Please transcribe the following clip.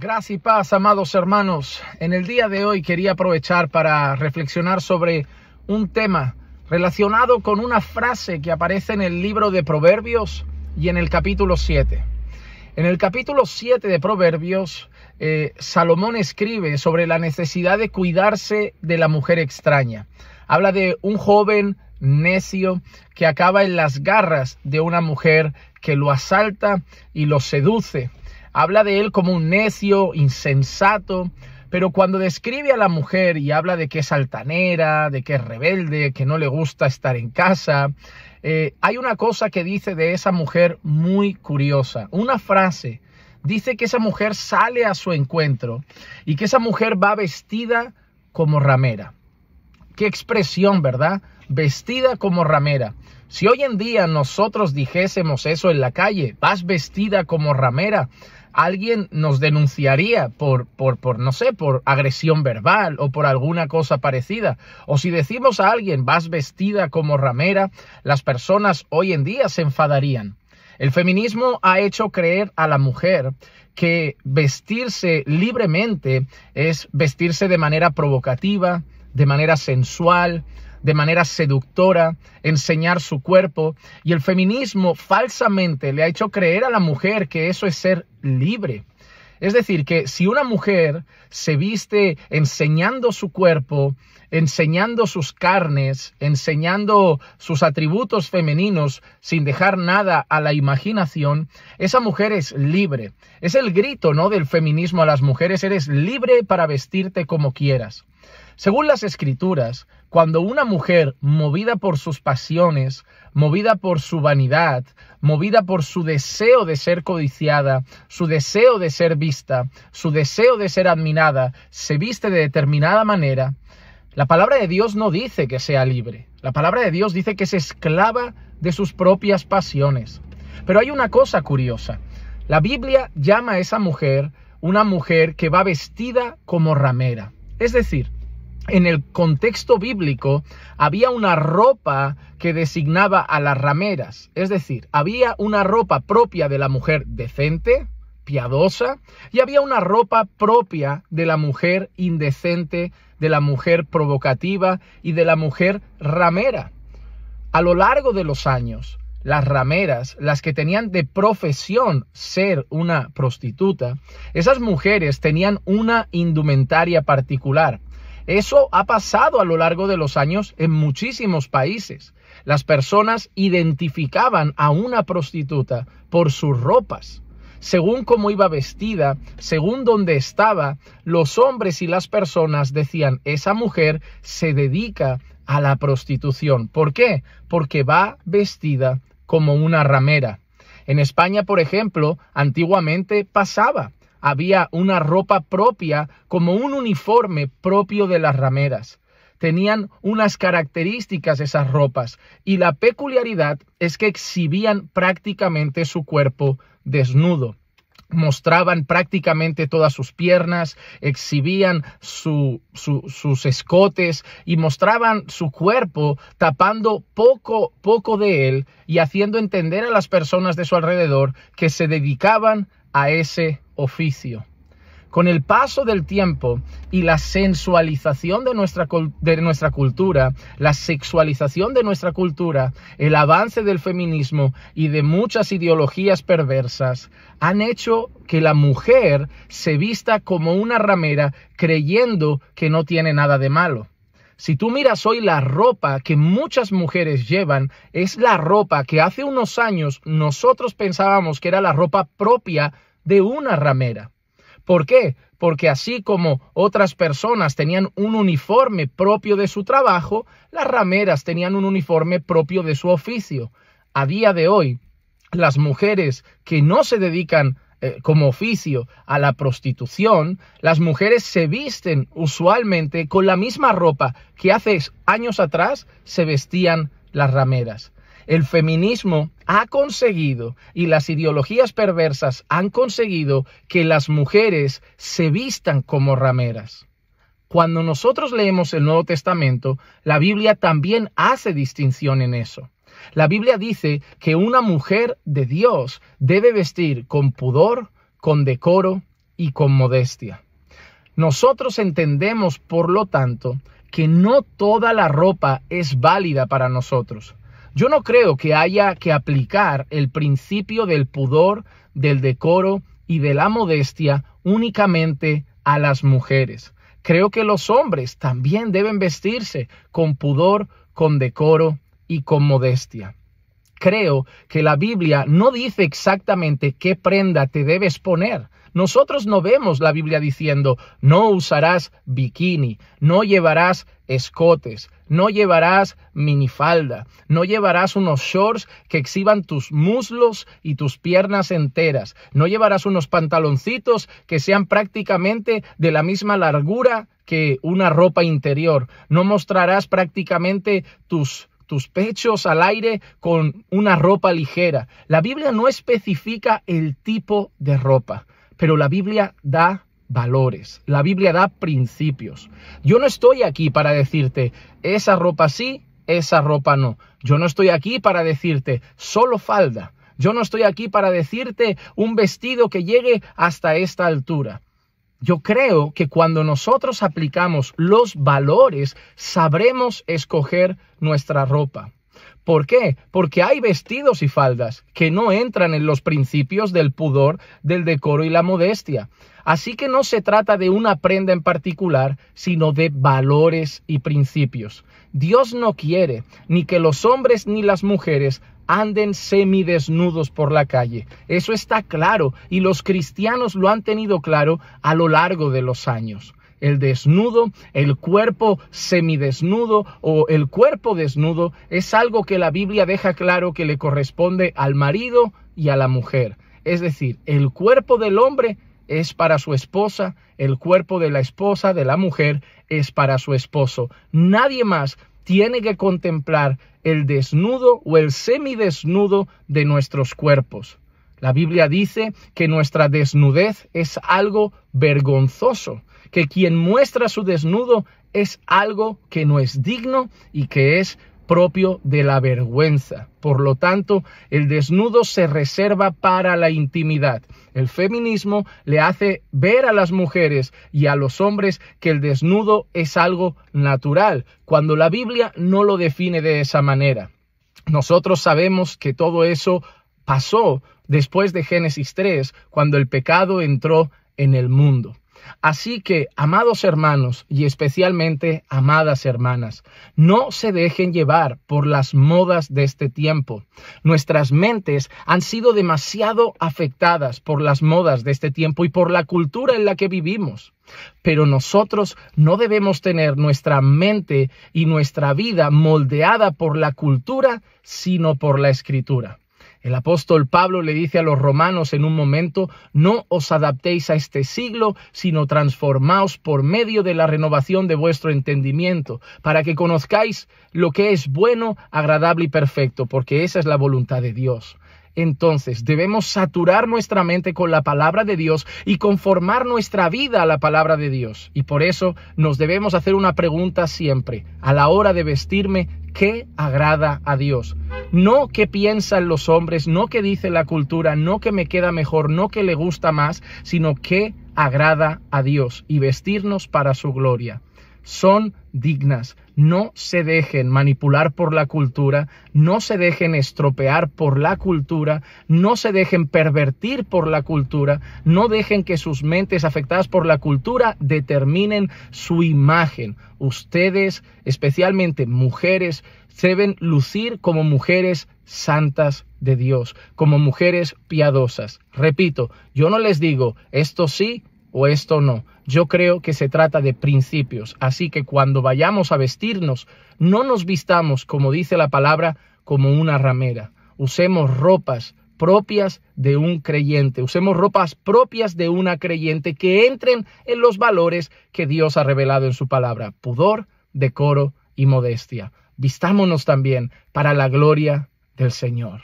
Gracias y paz, amados hermanos. En el día de hoy quería aprovechar para reflexionar sobre un tema relacionado con una frase que aparece en el libro de Proverbios y en el capítulo 7. En el capítulo 7 de Proverbios, eh, Salomón escribe sobre la necesidad de cuidarse de la mujer extraña. Habla de un joven necio que acaba en las garras de una mujer que lo asalta y lo seduce Habla de él como un necio, insensato, pero cuando describe a la mujer y habla de que es altanera, de que es rebelde, que no le gusta estar en casa, eh, hay una cosa que dice de esa mujer muy curiosa, una frase. Dice que esa mujer sale a su encuentro y que esa mujer va vestida como ramera. Qué expresión, ¿verdad? Vestida como ramera. Si hoy en día nosotros dijésemos eso en la calle, vas vestida como ramera, alguien nos denunciaría por, por, por, no sé, por agresión verbal o por alguna cosa parecida. O si decimos a alguien, vas vestida como ramera, las personas hoy en día se enfadarían. El feminismo ha hecho creer a la mujer que vestirse libremente es vestirse de manera provocativa, de manera sensual, de manera seductora, enseñar su cuerpo. Y el feminismo falsamente le ha hecho creer a la mujer que eso es ser libre. Es decir, que si una mujer se viste enseñando su cuerpo, enseñando sus carnes, enseñando sus atributos femeninos, sin dejar nada a la imaginación, esa mujer es libre. Es el grito, ¿no? Del feminismo a las mujeres, eres libre para vestirte como quieras. Según las escrituras, cuando una mujer, movida por sus pasiones, movida por su vanidad, movida por su deseo de ser codiciada, su deseo de ser vista, su deseo de ser admirada, se viste de determinada manera, la palabra de Dios no dice que sea libre. La palabra de Dios dice que es esclava de sus propias pasiones. Pero hay una cosa curiosa. La Biblia llama a esa mujer una mujer que va vestida como ramera. Es decir, en el contexto bíblico había una ropa que designaba a las rameras, es decir, había una ropa propia de la mujer decente, piadosa, y había una ropa propia de la mujer indecente, de la mujer provocativa y de la mujer ramera. A lo largo de los años, las rameras, las que tenían de profesión ser una prostituta, esas mujeres tenían una indumentaria particular eso ha pasado a lo largo de los años en muchísimos países. Las personas identificaban a una prostituta por sus ropas. Según cómo iba vestida, según dónde estaba, los hombres y las personas decían, esa mujer se dedica a la prostitución. ¿Por qué? Porque va vestida como una ramera. En España, por ejemplo, antiguamente pasaba había una ropa propia como un uniforme propio de las rameras. Tenían unas características esas ropas y la peculiaridad es que exhibían prácticamente su cuerpo desnudo mostraban prácticamente todas sus piernas, exhibían sus escotes y mostraban su cuerpo tapando poco, poco de él y haciendo entender a las personas de su alrededor que se dedicaban a ese oficio. Con el paso del tiempo y la sensualización de nuestra, de nuestra, cultura, la sexualización de nuestra cultura, el avance del feminismo y de muchas ideologías perversas han hecho que la mujer se vista como una ramera creyendo que no tiene nada de malo. Si tú miras hoy la ropa que muchas mujeres llevan, es la ropa que hace unos años nosotros pensábamos que era la ropa propia de una ramera. ¿Por qué? Porque así como otras personas tenían un uniforme propio de su trabajo, las rameras tenían un uniforme propio de su oficio. A día de hoy, las mujeres que no se dedican eh, como oficio a la prostitución, las mujeres se visten usualmente con la misma ropa que hace años atrás se vestían las rameras. El feminismo ha conseguido y las ideologías perversas han conseguido que las mujeres se vistan como rameras. Cuando nosotros leemos el Nuevo Testamento, la Biblia también hace distinción en eso. La Biblia dice que una mujer de Dios debe vestir con pudor, con decoro y con modestia. Nosotros entendemos, por lo tanto, que no toda la ropa es válida para nosotros. Yo no creo que haya que aplicar el principio del pudor, del decoro y de la modestia únicamente a las mujeres. Creo que los hombres también deben vestirse con pudor, con decoro y con modestia. Creo que la Biblia no dice exactamente qué prenda te debes poner. Nosotros no vemos la Biblia diciendo, no usarás bikini, no llevarás escotes, no llevarás minifalda, no llevarás unos shorts que exhiban tus muslos y tus piernas enteras, no llevarás unos pantaloncitos que sean prácticamente de la misma largura que una ropa interior, no mostrarás prácticamente tus tus pechos al aire con una ropa ligera. La Biblia no especifica el tipo de ropa, pero la Biblia da valores, la Biblia da principios. Yo no estoy aquí para decirte, esa ropa sí, esa ropa no. Yo no estoy aquí para decirte, solo falda. Yo no estoy aquí para decirte un vestido que llegue hasta esta altura. Yo creo que cuando nosotros aplicamos los valores, sabremos escoger nuestra ropa. ¿Por qué? Porque hay vestidos y faldas que no entran en los principios del pudor, del decoro y la modestia. Así que no se trata de una prenda en particular, sino de valores y principios. Dios no quiere ni que los hombres ni las mujeres anden semidesnudos por la calle. Eso está claro y los cristianos lo han tenido claro a lo largo de los años el desnudo, el cuerpo semidesnudo o el cuerpo desnudo es algo que la Biblia deja claro que le corresponde al marido y a la mujer. Es decir, el cuerpo del hombre es para su esposa, el cuerpo de la esposa de la mujer es para su esposo. Nadie más tiene que contemplar el desnudo o el semidesnudo de nuestros cuerpos. La Biblia dice que nuestra desnudez es algo vergonzoso, que quien muestra su desnudo es algo que no es digno y que es propio de la vergüenza. Por lo tanto, el desnudo se reserva para la intimidad. El feminismo le hace ver a las mujeres y a los hombres que el desnudo es algo natural, cuando la Biblia no lo define de esa manera. Nosotros sabemos que todo eso pasó después de Génesis 3, cuando el pecado entró en el mundo. Así que, amados hermanos y especialmente amadas hermanas, no se dejen llevar por las modas de este tiempo. Nuestras mentes han sido demasiado afectadas por las modas de este tiempo y por la cultura en la que vivimos. Pero nosotros no debemos tener nuestra mente y nuestra vida moldeada por la cultura, sino por la escritura. El apóstol Pablo le dice a los romanos en un momento, no os adaptéis a este siglo, sino transformaos por medio de la renovación de vuestro entendimiento, para que conozcáis lo que es bueno, agradable y perfecto, porque esa es la voluntad de Dios. Entonces debemos saturar nuestra mente con la palabra de Dios y conformar nuestra vida a la palabra de Dios. Y por eso nos debemos hacer una pregunta siempre. A la hora de vestirme, qué agrada a Dios. No qué piensan los hombres, no qué dice la cultura, no que me queda mejor, no que le gusta más, sino qué agrada a Dios y vestirnos para su gloria son dignas. No se dejen manipular por la cultura, no se dejen estropear por la cultura, no se dejen pervertir por la cultura, no dejen que sus mentes afectadas por la cultura determinen su imagen. Ustedes, especialmente mujeres, deben lucir como mujeres santas de Dios, como mujeres piadosas. Repito, yo no les digo esto sí o esto no. Yo creo que se trata de principios, así que cuando vayamos a vestirnos, no nos vistamos, como dice la palabra, como una ramera. Usemos ropas propias de un creyente, usemos ropas propias de una creyente que entren en los valores que Dios ha revelado en su palabra, pudor, decoro y modestia. Vistámonos también para la gloria del Señor.